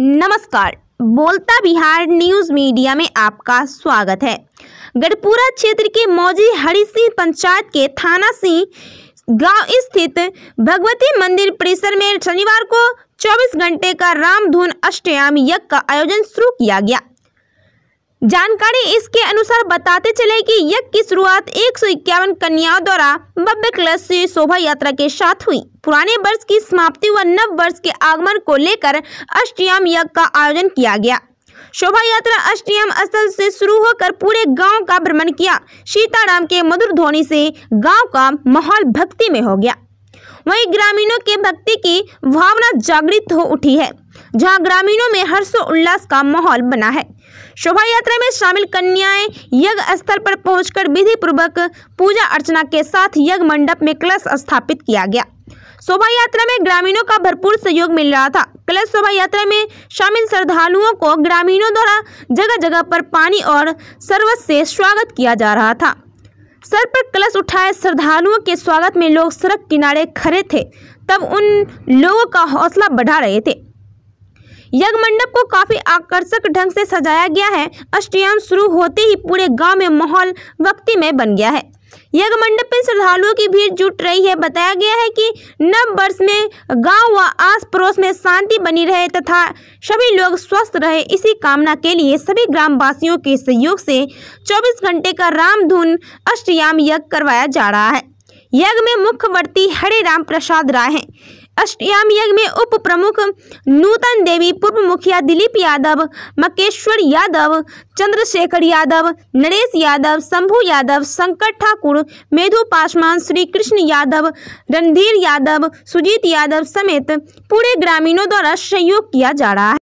नमस्कार बोलता Bihar news media में आपका स्वागत है गढ़पुरा क्षेत्र के मौजी हरी सिंह पंचायत के थाना सिंह गांव स्थित भगवती मंदिर परिसर में शनिवार को 24 घंटे का रामधुन अष्टयाम यज्ञ का आयोजन शुरू किया गया जानकारी इसके अनुसार बताते चले कि यज्ञ की शुरुआत एक कन्याओं द्वारा भव्य कलश से शोभा यात्रा के साथ हुई पुराने वर्ष की समाप्ति व नव वर्ष के आगमन को लेकर अष्टयाम यज्ञ का आयोजन किया गया शोभा यात्रा अष्टयाम स्थल से शुरू होकर पूरे गांव का भ्रमण किया सीताराम के मधुर ध्वनि से गाँव का माहौल भक्ति में हो गया वही ग्रामीणों के भक्ति की भावना जागृत हो उठी है जहां ग्रामीणों में हर्षोल्लास का माहौल बना है शोभा यात्रा में शामिल कन्याएं यज्ञ स्थल पर पहुंचकर विधि पूर्वक पूजा अर्चना के साथ यज्ञ मंडप में कलश स्थापित किया गया शोभा यात्रा में ग्रामीणों का भरपूर सहयोग मिल रहा था कलश शोभा यात्रा में शामिल श्रद्धालुओं को ग्रामीणों द्वारा जगह जगह पर पानी और सर्वत से स्वागत किया जा रहा था सर पर कलश उठाए श्रद्धालुओं के स्वागत में लोग सड़क किनारे खड़े थे तब उन लोगों का हौसला बढ़ा रहे थे यज्ञ मंडप को काफी आकर्षक ढंग से सजाया गया है अष्टयाम शुरू होते ही पूरे गांव में माहौल वक्ति में बन गया है यज्ञ मंडप में श्रद्धालुओं की भीड़ जुट रही है बताया गया है कि नव वर्ष में गांव व आस पड़ोस में शांति बनी रहे तथा सभी लोग स्वस्थ रहे इसी कामना के लिए सभी ग्रामवासियों के सहयोग से 24 घंटे का रामधुन अष्टयाम यज्ञ करवाया जा रहा है यज्ञ में मुख्य वर्ती हरे राम प्रसाद राय हैं अष्टयाम यज्ञ में उप प्रमुख नूतन देवी पूर्व मुखिया दिलीप यादव मकेश्वर यादव चंद्रशेखर यादव नरेश यादव शंभु यादव शंकर ठाकुर मेधु पासवान श्री कृष्ण यादव रणधीर यादव सुजीत यादव समेत पूरे ग्रामीणों द्वारा सहयोग किया जा रहा है